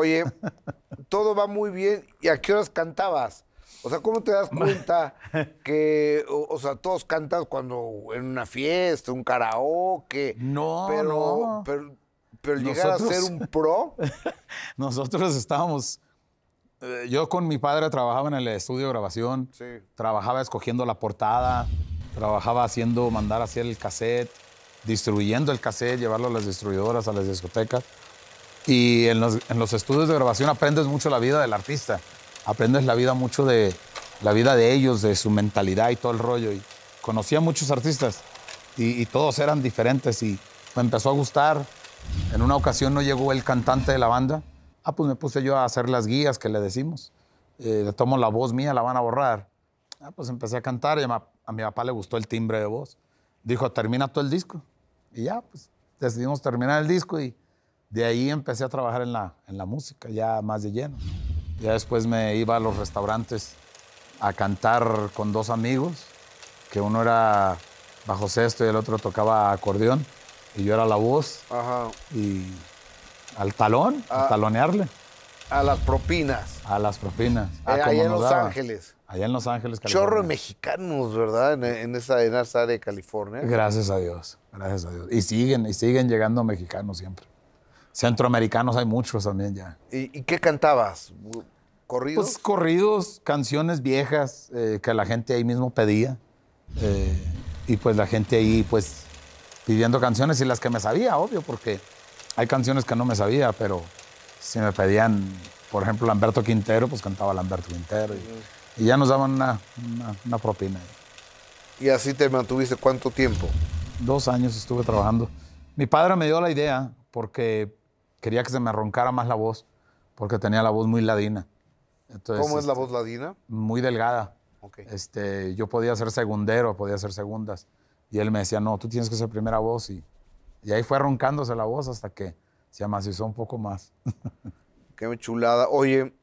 Oye, todo va muy bien. ¿Y a qué horas cantabas? O sea, ¿cómo te das cuenta que, o, sea, todos cantas cuando en una fiesta, un karaoke? No, pero, no. Pero, llegar a ser un pro. nosotros estábamos. Eh, yo con mi padre trabajaba en el estudio de grabación. Sí. Trabajaba escogiendo la portada. Trabajaba haciendo, mandar hacia el cassette, distribuyendo el cassette, llevarlo a las distribuidoras, a las discotecas. Y en los, en los, estudios de grabación aprendes mucho la vida del artista, aprendes la vida mucho de la vida de ellos, de su mentalidad y todo el rollo. Y conocí a muchos artistas y, todos eran diferentes y me empezó a gustar. En una ocasión no llegó el cantante de la banda. Ah, pues me puse yo a hacer las guías que le decimos. Eh, le tomo la voz mía, la van a borrar. Ah, pues empecé a cantar y a, a mi papá le gustó el timbre de voz. Dijo, termina todo el disco. Y ya, pues decidimos terminar el disco y de ahí empecé a trabajar en la, en la música, ya más de lleno. Ya después me iba a los restaurantes a cantar con dos amigos, que uno era bajo sexto y el otro tocaba acordeón, y yo era la voz. Y al talón, a, ah. talonearle. A las propinas. A las propinas. Eh, ahí en Los Ángeles. Allá en Los Ángeles, California. Chorro de mexicanos, ¿verdad? En, esa, en área de California. Gracias a Dios, gracias a Dios. Y siguen, y siguen llegando mexicanos siempre. Centroamericanos hay muchos también ya. ¿Y, qué cantabas? ¿Corridos? Pues corridos, canciones viejas eh, que la gente ahí mismo pedía. Eh, y pues la gente ahí, pues, pidiendo canciones y las que me sabía, obvio, porque hay canciones que no me sabía, pero si me pedían, por ejemplo, Lamberto Quintero, pues cantaba Lamberto Quintero. Y, ya nos daban una, una, una propina. ¿Y así te mantuviste cuánto tiempo? Dos años estuve trabajando. Mi padre me dio la idea porque quería que se me roncara más la voz, porque tenía la voz muy ladina. ¿Cómo es la este, voz ladina? Muy delgada. Este, yo podía ser segundero, podía ser segundas. Y él me decía, no, tú tienes que ser primera voz. Y, ahí fue roncándose la voz hasta que se amacizó un poco más. Qué chulada. Oye,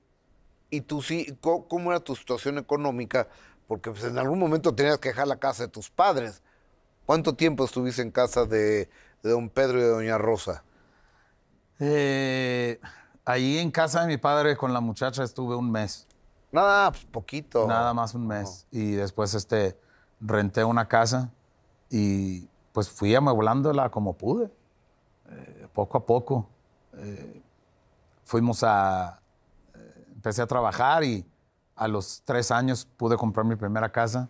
¿y tú sí? ¿Cómo, era tu situación económica? Porque pues, en algún momento tenías que dejar la casa de tus padres. ¿Cuánto tiempo estuviste en casa de don Pedro y de doña Rosa? Eh, ahí en casa de mi padre con la muchacha estuve un mes. Nada, pues, poquito. Nada más un mes. Y después este, renté una casa y pues fui amueblándola como pude, eh, poco a poco. Eh, fuimos a... Eh, empecé a trabajar y a los tres años pude comprar mi primera casa.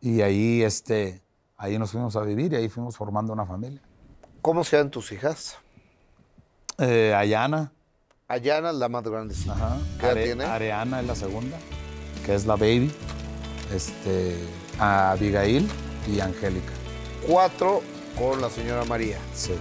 y ahí, este, ahí nos fuimos a vivir y ahí fuimos formando una familia. ¿Cómo se tus hijas? Eh, Ayana. Ayana es la más grande. Ajá. es la segunda, que es la baby. Este, Abigail y Angélica. Cuatro con la señora María. Sí.